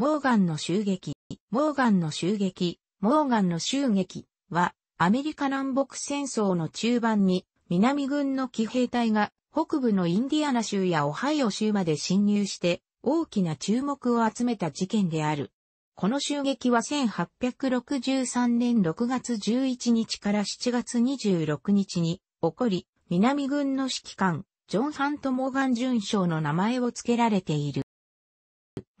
モーガンの襲撃、モーガンの襲撃、モーガンの襲撃は、アメリカ南北戦争の中盤に、南軍の騎兵隊が北部のインディアナ州やオハイオ州まで侵入して、大きな注目を集めた事件である。この襲撃は1863年6月11日から7月26日に起こり、南軍の指揮官、ジョン・ハント・モーガン准将の名前を付けられている。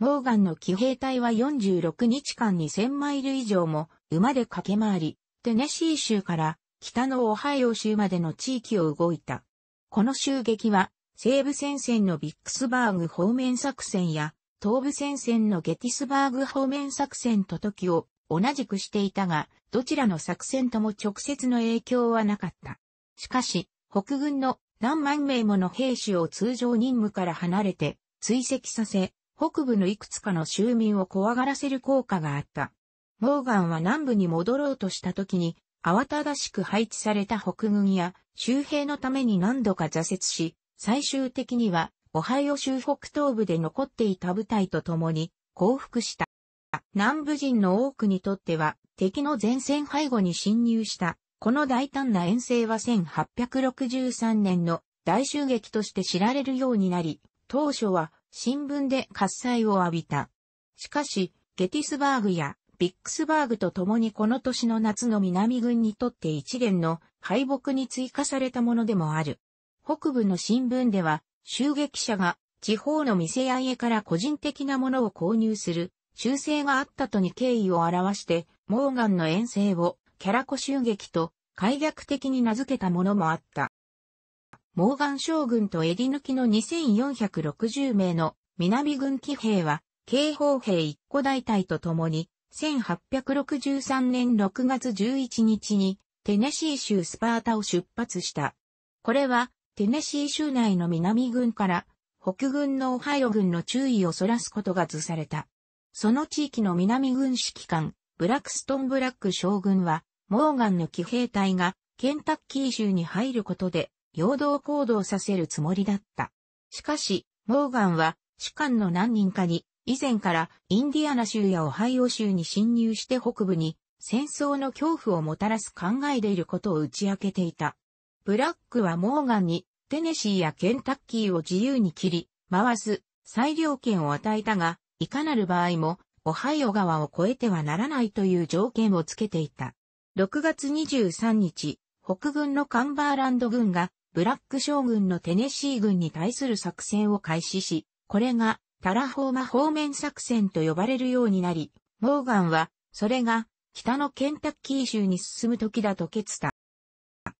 モーガンの騎兵隊は46日間に1000マイル以上も馬で駆け回り、テネシー州から北のオハイオ州までの地域を動いた。この襲撃は西部戦線のビックスバーグ方面作戦や東部戦線のゲティスバーグ方面作戦と時を同じくしていたが、どちらの作戦とも直接の影響はなかった。しかし、北軍の何万名もの兵士を通常任務から離れて追跡させ、北部のいくつかの州民を怖がらせる効果があった。モーガンは南部に戻ろうとした時に、慌ただしく配置された北軍や周兵のために何度か挫折し、最終的にはオハイオ州北東部で残っていた部隊と共に降伏した。南部人の多くにとっては敵の前線背後に侵入したこの大胆な遠征は1863年の大襲撃として知られるようになり、当初は新聞で喝采を浴びた。しかし、ゲティスバーグやビックスバーグと共にこの年の夏の南軍にとって一連の敗北に追加されたものでもある。北部の新聞では、襲撃者が地方の店屋家から個人的なものを購入する修正があったとに敬意を表して、モーガンの遠征をキャラコ襲撃と解虐的に名付けたものもあった。モーガン将軍とエ抜きの2460名の南軍騎兵は、警報兵一個大隊とともに、1863年6月11日に、テネシー州スパータを出発した。これは、テネシー州内の南軍から、北軍のオハイオ軍の注意をそらすことが図された。その地域の南軍指揮官、ブラックストン・ブラック将軍は、モーガンの騎兵隊が、ケンタッキー州に入ることで、陽動行動させるつもりだった。しかし、モーガンは士官の何人かに以前からインディアナ州やオハイオ州に侵入して北部に戦争の恐怖をもたらす考えでいることを打ち明けていた。ブラックはモーガンにテネシーやケンタッキーを自由に切り、回す裁量権を与えたが、いかなる場合もオハイオ川を越えてはならないという条件をつけていた。6月23日、北軍のカンバーランド軍がブラック将軍のテネシー軍に対する作戦を開始し、これがタラホーマ方面作戦と呼ばれるようになり、モーガンは、それが北のケンタッキー州に進む時だと決断。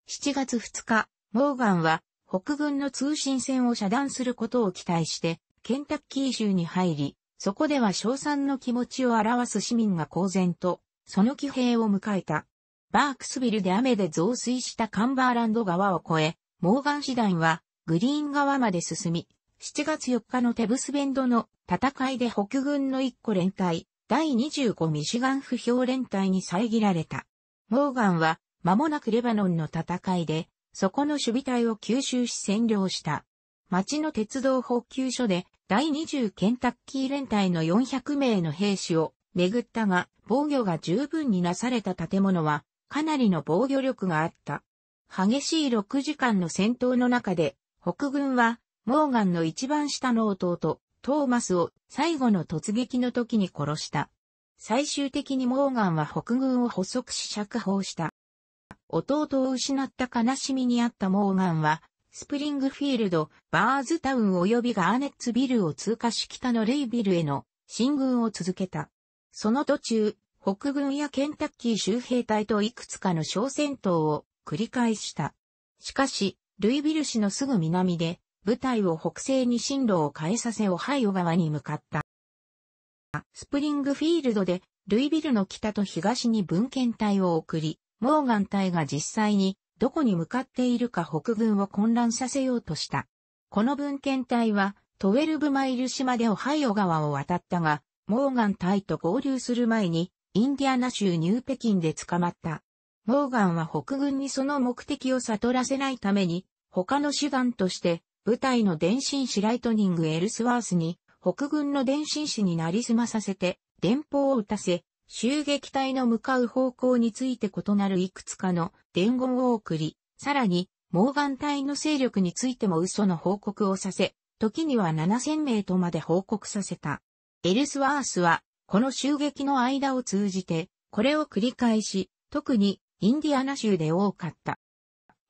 7月2日、モーガンは北軍の通信線を遮断することを期待して、ケンタッキー州に入り、そこでは称賛の気持ちを表す市民が公然と、その騎兵を迎えた。バークスビルで雨で増水したカンバーランド川を越え、モーガン師団はグリーン側まで進み、7月4日のテブスベンドの戦いで北軍の1個連隊、第25ミシガン不評連隊に遮られた。モーガンは間もなくレバノンの戦いで、そこの守備隊を吸収し占領した。町の鉄道補給所で第20ケンタッキー連隊の400名の兵士を巡ったが、防御が十分になされた建物はかなりの防御力があった。激しい6時間の戦闘の中で、北軍は、モーガンの一番下の弟、トーマスを最後の突撃の時に殺した。最終的にモーガンは北軍を捕捉し釈放した。弟を失った悲しみにあったモーガンは、スプリングフィールド、バーズタウン及びガーネッツビルを通過し北のレイビルへの進軍を続けた。その途中、北軍やケンタッキー州兵隊といくつかの小戦闘を繰り返した。しかし、ルイビル市のすぐ南で、部隊を北西に進路を変えさせオハイオ側に向かった。スプリングフィールドで、ルイビルの北と東に文献隊を送り、モーガン隊が実際に、どこに向かっているか北軍を混乱させようとした。この文献隊は、トウェルブマイル島でオハイオ川を渡ったが、モーガン隊と合流する前に、インディアナ州ニューペキンで捕まった。モーガンは北軍にその目的を悟らせないために、他の手段として、部隊の電信士ライトニング・エルスワースに、北軍の電信士になりすまさせて、電報を打たせ、襲撃隊の向かう方向について異なるいくつかの伝言を送り、さらに、モーガン隊の勢力についても嘘の報告をさせ、時には7000名とまで報告させた。エルスワースは、この襲撃の間を通じて、これを繰り返し、特にインディアナ州で多かった。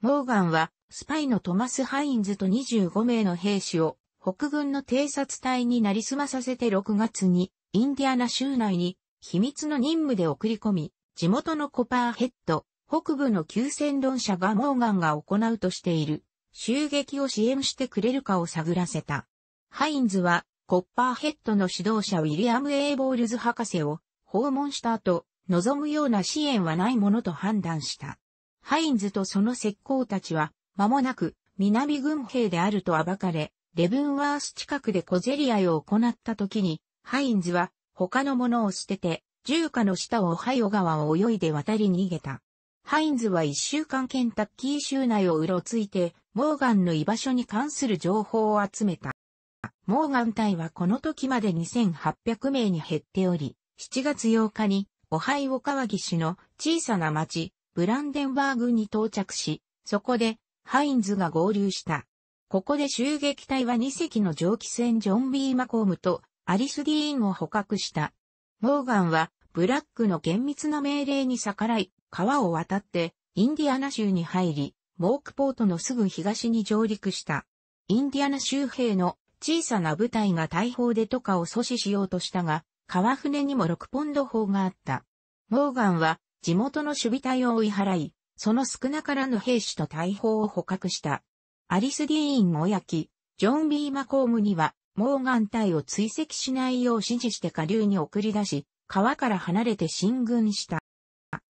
モーガンは、スパイのトマス・ハインズと25名の兵士を、北軍の偵察隊になりすまさせて6月に、インディアナ州内に、秘密の任務で送り込み、地元のコパーヘッド、北部の旧戦論者がモーガンが行うとしている、襲撃を支援してくれるかを探らせた。ハインズは、コッパーヘッドの指導者ウィリアム・エイボールズ博士を訪問した後、望むような支援はないものと判断した。ハインズとその石膏たちは、間もなく南軍兵であると暴かれ、レブンワース近くで小競り合いを行った時に、ハインズは他のものを捨てて、重火の下をオハイオ川を泳いで渡り逃げた。ハインズは一週間ケンタッキー州内をうろついて、モーガンの居場所に関する情報を集めた。モーガン隊はこの時まで2800名に減っており、7月8日にオハイオ川岸の小さな町、ブランデンバーグに到着し、そこで、ハインズが合流した。ここで襲撃隊は2隻の蒸気船ジョン・ビー・マコームとアリス・ディーンを捕獲した。モーガンはブラックの厳密な命令に逆らい、川を渡ってインディアナ州に入り、モークポートのすぐ東に上陸した。インディアナ州兵の小さな部隊が大砲でとかを阻止しようとしたが、川船にも6ポンド砲があった。モーガンは地元の守備隊を追い払い、その少なからぬ兵士と大砲を捕獲した。アリス・ディーン・モヤキ、ジョン・ビー・マコームには、モーガン隊を追跡しないよう指示して下流に送り出し、川から離れて進軍した。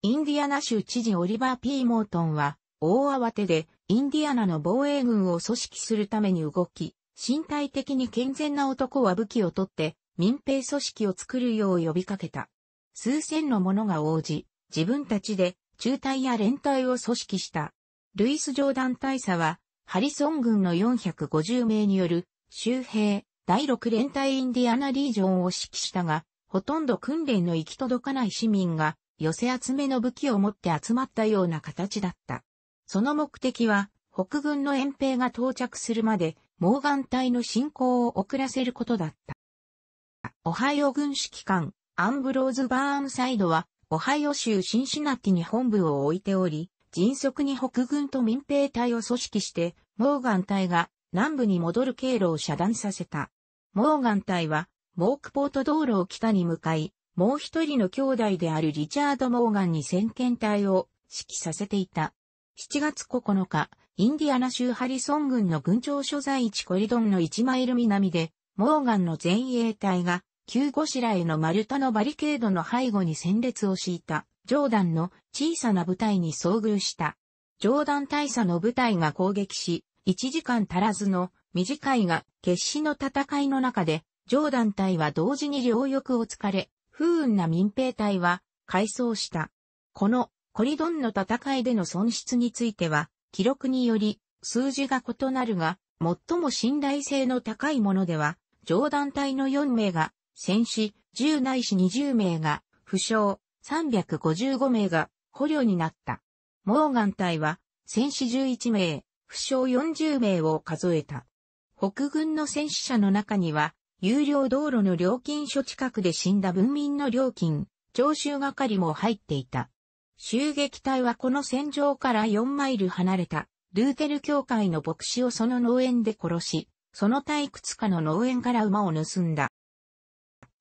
インディアナ州知事オリバー・ピー・モートンは、大慌てで、インディアナの防衛軍を組織するために動き、身体的に健全な男は武器を取って、民兵組織を作るよう呼びかけた。数千の者が応じ、自分たちで中隊や連隊を組織した。ルイス・ジョーダン大佐は、ハリソン軍の450名による周兵第6連隊インディアナリージョンを指揮したが、ほとんど訓練の行き届かない市民が寄せ集めの武器を持って集まったような形だった。その目的は、北軍の遠兵が到着するまで、モーガン隊の進行を遅らせることだった。オハイオ軍指揮官、アンブローズ・バーンサイドは、オハイオ州シンシナティに本部を置いており、迅速に北軍と民兵隊を組織して、モーガン隊が南部に戻る経路を遮断させた。モーガン隊は、モークポート道路を北に向かい、もう一人の兄弟であるリチャード・モーガンに先遣隊を指揮させていた。7月9日、インディアナ州ハリソン軍の軍庁所在地コリドンの1マイル南で、モーガンの前衛隊が旧ゴしらへの丸太のバリケードの背後に戦列を敷いた、ジョーダンの小さな部隊に遭遇した。ジョーダン大佐の部隊が攻撃し、1時間足らずの短いが決死の戦いの中で、ジョーダン隊は同時に両翼を疲れ、不運な民兵隊は改装した。このコリドンの戦いでの損失については、記録により数字が異なるが、最も信頼性の高いものでは、ジョーダン隊の4名が戦死、10ない20名が、負傷、355名が、捕虜になった。モーガン隊は、戦死11名、負傷40名を数えた。北軍の戦死者の中には、有料道路の料金所近くで死んだ文民の料金、徴収係も入っていた。襲撃隊はこの戦場から4マイル離れた、ルーテル教会の牧師をその農園で殺し、その退いくつかの農園から馬を盗んだ。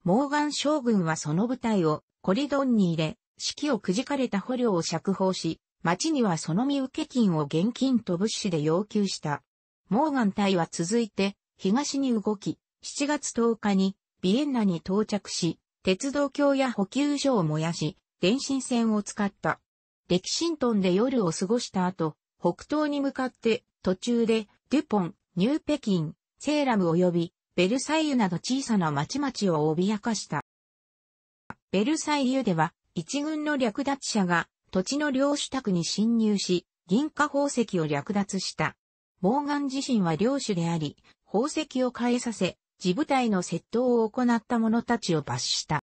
モーガン将軍はその部隊をコリドンに入れ、揮をくじかれた捕虜を釈放し、町にはその身受け金を現金と物資で要求した。モーガン隊は続いて東に動き、7月10日にビエンナに到着し、鉄道橋や補給所を燃やし、電信線を使った。レキシントンで夜を過ごした後、北東に向かって途中でデュポン、ニューペキン、セーラム及びベルサイユなど小さな町々を脅かした。ベルサイユでは、一軍の略奪者が土地の領主宅に侵入し、銀貨宝石を略奪した。モーガン自身は領主であり、宝石を変えさせ、自部隊の窃盗を行った者たちを罰した。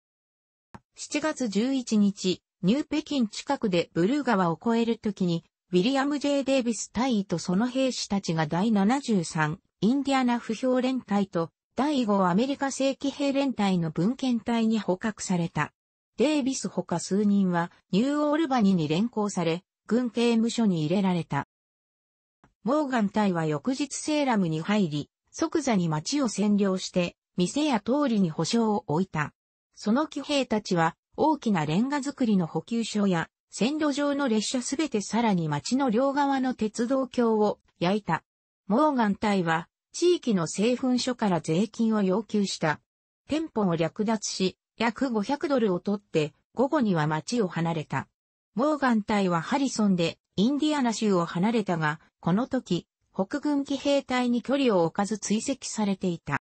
7月11日、ニュー北京近くでブルー川を越えるときに、ウィリアム・ J・ デイビス大尉とその兵士たちが第73インディアナ不評連隊と第5アメリカ正規兵連隊の文献隊に捕獲された。デイビスほか数人はニューオールバニに連行され、軍刑務所に入れられた。モーガン隊は翌日セーラムに入り、即座に町を占領して、店や通りに保証を置いた。その騎兵たちは、大きなレンガ造りの補給所や、線路上の列車すべてさらに町の両側の鉄道橋を焼いた。モーガン隊は、地域の製粉所から税金を要求した。店舗を略奪し、約500ドルを取って、午後には町を離れた。モーガン隊はハリソンで、インディアナ州を離れたが、この時、北軍騎兵隊に距離を置かず追跡されていた。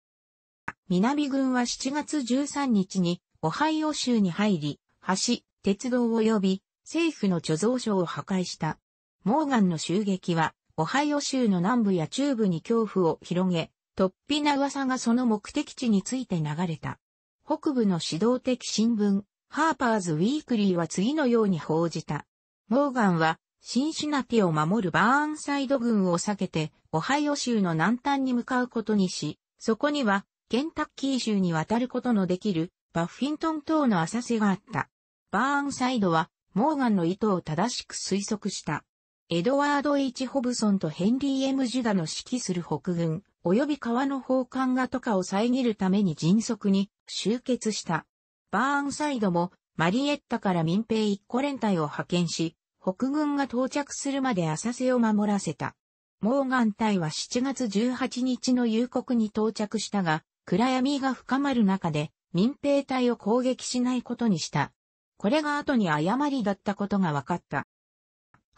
南軍は7月13日に、オハイオ州に入り、橋、鉄道及び、政府の貯蔵所を破壊した。モーガンの襲撃は、オハイオ州の南部や中部に恐怖を広げ、突飛な噂がその目的地について流れた。北部の指導的新聞、ハーパーズ・ウィークリーは次のように報じた。モーガンは、シンシナティを守るバーンサイド軍を避けて、オハイオ州の南端に向かうことにし、そこには、ケンタッキー州に渡ることのできる、バッフィントン島の浅瀬があった。バーンサイドは、モーガンの意図を正しく推測した。エドワード・ H・ ホブソンとヘンリー・ M・ ジュダの指揮する北軍、及び川の砲艦がとかを遮るために迅速に集結した。バーンサイドもマリエッタから民兵一個連隊を派遣し、北軍が到着するまで浅瀬を守らせた。モーガン隊は7月18日の夕刻に到着したが、暗闇が深まる中で民兵隊を攻撃しないことにした。これが後に誤りだったことが分かった。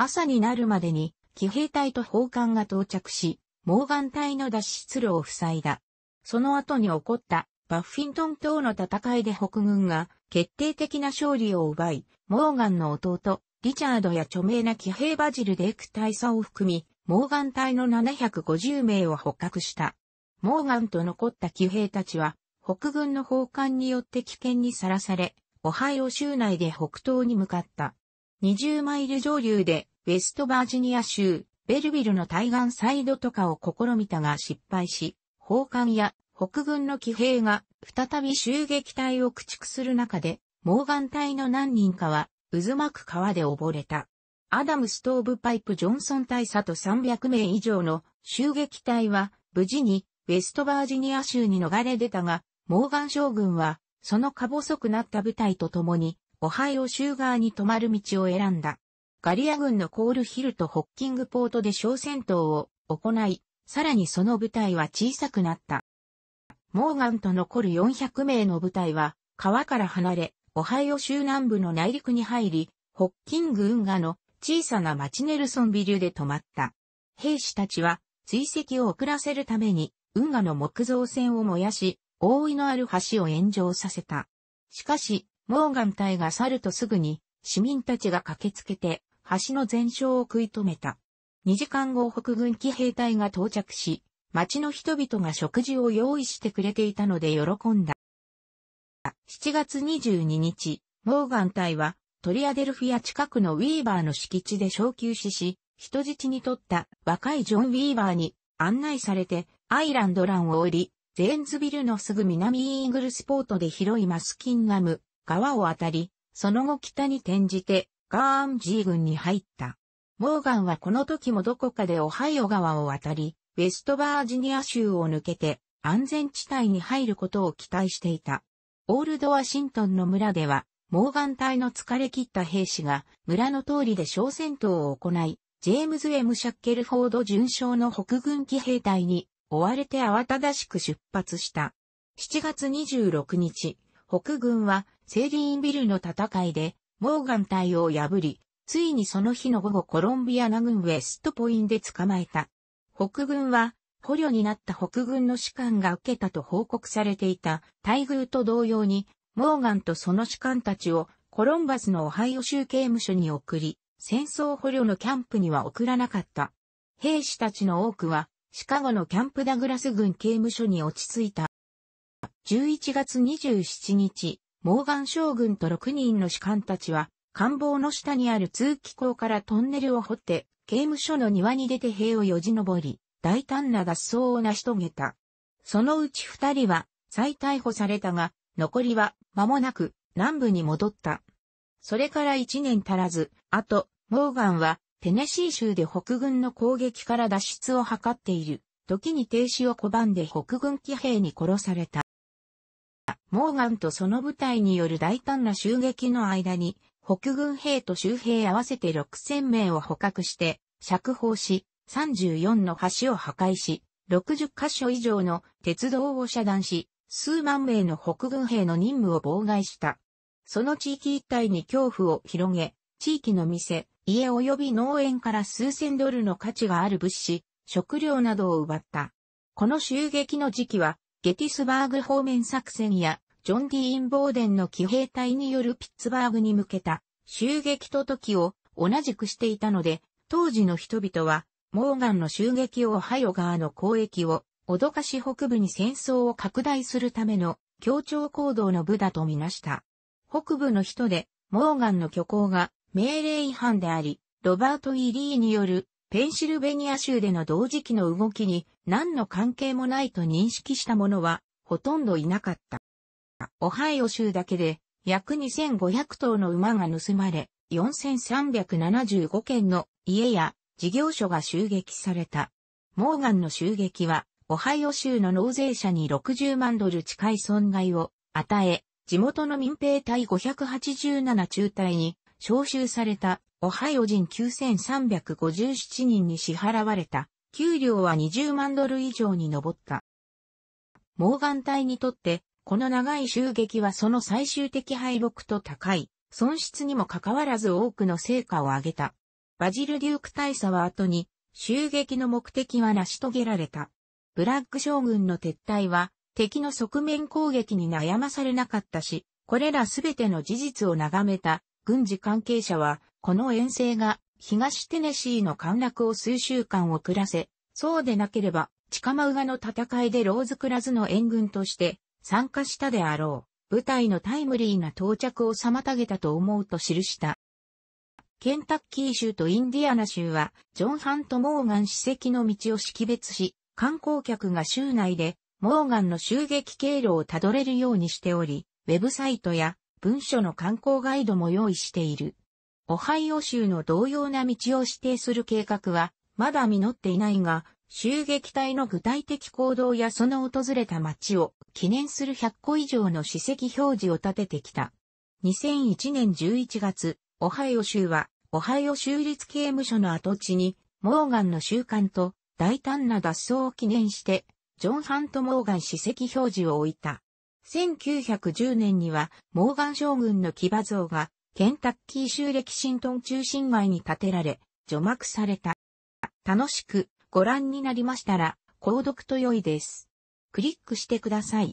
朝になるまでに、騎兵隊と砲艦が到着し、モーガン隊の脱出路を塞いだ。その後に起こったバッフィントン島の戦いで北軍が決定的な勝利を奪い、モーガンの弟、リチャードや著名な騎兵バジル・デーク大佐を含み、モーガン隊の750名を捕獲した。モーガンと残った騎兵たちは、北軍の砲艦によって危険にさらされ、オハイオ州内で北東に向かった。20マイル上流でウェストバージニア州、ベルビルの対岸サイドとかを試みたが失敗し、砲艦や北軍の騎兵が再び襲撃隊を駆逐する中で、モーガン隊の何人かは渦巻く川で溺れた。アダムストーブパイプ・ジョンソン大佐と300名以上の襲撃隊は無事にウェストバージニア州に逃れ出たが、モーガン将軍はそのか細くなった部隊と共にオハイオ州側に止まる道を選んだ。ガリア軍のコールヒルとホッキングポートで小戦闘を行い、さらにその部隊は小さくなった。モーガンと残る400名の部隊は、川から離れ、オハイオ州南部の内陸に入り、ホッキング運河の小さな町ネルソンビルで止まった。兵士たちは、追跡を遅らせるために、運河の木造船を燃やし、覆いのある橋を炎上させた。しかし、モーガン隊が去るとすぐに、市民たちが駆けつけて、橋の全焼を食い止めた。2時間後北軍機兵隊が到着し、町の人々が食事を用意してくれていたので喜んだ。7月22日、モーガン隊はトリアデルフィア近くのウィーバーの敷地で小休止し、人質にとった若いジョン・ウィーバーに案内されてアイランドランを降り、ゼーンズビルのすぐ南イーグルスポートで広いマスキンガム川を渡り、その後北に転じてガーンジー軍に入った。モーガンはこの時もどこかでオハイオ川を渡り、ウェストバージニア州を抜けて安全地帯に入ることを期待していた。オールドワシントンの村では、モーガン隊の疲れ切った兵士が村の通りで小戦闘を行い、ジェームズ・エム・シャッケルフォード巡将の北軍騎兵隊に追われて慌ただしく出発した。7月26日、北軍はセーリーンビルの戦いでモーガン隊を破り、ついにその日の午後コロンビアナ軍ウェストポインで捕まえた。北軍は、捕虜になった北軍の士官が受けたと報告されていた、待遇と同様に、モーガンとその士官たちをコロンバスのオハイオ州刑務所に送り、戦争捕虜のキャンプには送らなかった。兵士たちの多くは、シカゴのキャンプダグラス軍刑務所に落ち着いた。11月27日、モーガン将軍と6人の士官たちは、官房の下にある通気口からトンネルを掘って、刑務所の庭に出て塀をよじ登り、大胆な脱走を成し遂げた。そのうち二人は再逮捕されたが、残りは間もなく南部に戻った。それから一年足らず、あと、モーガンはテネシー州で北軍の攻撃から脱出を図っている。時に停止を拒んで北軍騎兵に殺された。モーガンとその部隊による大胆な襲撃の間に、北軍兵と州兵合わせて6000名を捕獲して、釈放し、34の橋を破壊し、60カ所以上の鉄道を遮断し、数万名の北軍兵の任務を妨害した。その地域一帯に恐怖を広げ、地域の店、家及び農園から数千ドルの価値がある物資、食料などを奪った。この襲撃の時期は、ゲティスバーグ方面作戦や、ジョン・ディーン・ボーデンの騎兵隊によるピッツバーグに向けた襲撃と時を同じくしていたので、当時の人々は、モーガンの襲撃をハイオ川の交易を、脅かし北部に戦争を拡大するための協調行動の部だとみなした。北部の人で、モーガンの虚構が命令違反であり、ロバート・イリーによるペンシルベニア州での同時期の動きに何の関係もないと認識した者はほとんどいなかった。オハイオ州だけで約2500頭の馬が盗まれ、4375件の家や事業所が襲撃された。モーガンの襲撃は、オハイオ州の納税者に60万ドル近い損害を与え、地元の民兵隊587中隊に招集されたオハイオ人9357人に支払われた給料は20万ドル以上に上った。モーガン隊にとって、この長い襲撃はその最終的敗北と高い、損失にもかかわらず多くの成果を上げた。バジル・デューク大佐は後に、襲撃の目的は成し遂げられた。ブラック将軍の撤退は、敵の側面攻撃に悩まされなかったし、これらすべての事実を眺めた軍事関係者は、この遠征が東テネシーの陥落を数週間遅らせ、そうでなければ、チカマウガの戦いでローズクラズの援軍として参加したであろう、部隊のタイムリーな到着を妨げたと思うと記した。ケンタッキー州とインディアナ州は、ジョン・ハント・モーガン史跡の道を識別し、観光客が州内で、モーガンの襲撃経路をたどれるようにしており、ウェブサイトや文書の観光ガイドも用意している。オハイオ州の同様な道を指定する計画は、まだ実っていないが、襲撃隊の具体的行動やその訪れた街を記念する100個以上の史跡表示を立ててきた。2001年11月、オハイオ州は、オハイオ州立刑務所の跡地に、モーガンの習慣と大胆な脱走を記念して、ジョン・ハント・モーガン史跡表示を置いた。1910年には、モーガン将軍の騎馬像がケンタッキー州歴キシントン中心街に建てられ、除幕された。楽しくご覧になりましたら、購読と良いです。クリックしてください。